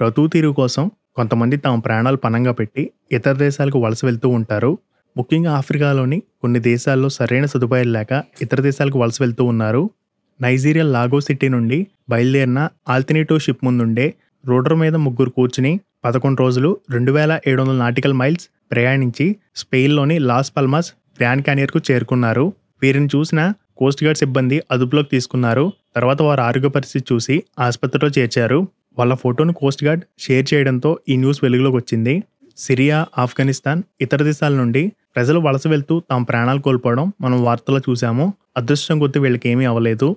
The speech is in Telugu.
బ్రతుకు తీరు కోసం కొంతమంది తమ ప్రాణాలు పణంగా పెట్టి ఇతర దేశాలకు వలస వెళ్తూ ఉంటారు ముఖ్యంగా ఆఫ్రికాలోని కొన్ని దేశాల్లో సరైన సదుపాయాలు లేక ఇతర దేశాలకు వలస వెళ్తూ ఉన్నారు నైజీరియా లాగో సిటీ నుండి బయలుదేరిన ఆల్తినేటో షిప్ ముందుండే రోడర్ మీద ముగ్గురు కూర్చుని పదకొండు రోజులు రెండు వేల ఏడు వందల నాటికల్ మైల్స్ ప్రయాణించి స్పెయిన్లోని లాస్ పల్మాస్ గ్రాండ్ క్యానియర్కు చేరుకున్నారు వీరిని చూసిన కోస్ట్ గార్డ్ సిబ్బంది అదుపులోకి తీసుకున్నారు తర్వాత వారు ఆరోగ్య పరిస్థితి చూసి ఆసుపత్రిలో చేర్చారు వాళ్ళ ఫోటోను కోస్ట్ గార్డ్ షేర్ చేయడంతో ఈ న్యూస్ వెలుగులోకి వచ్చింది సిరియా ఆఫ్ఘనిస్తాన్ ఇతర దేశాల నుండి ప్రజలు వలస వెళ్తూ తమ ప్రాణాలు కోల్పోవడం మనం వార్తలో చూసాము అదృష్టం కొద్ది వీళ్ళకి ఏమీ అవ్వలేదు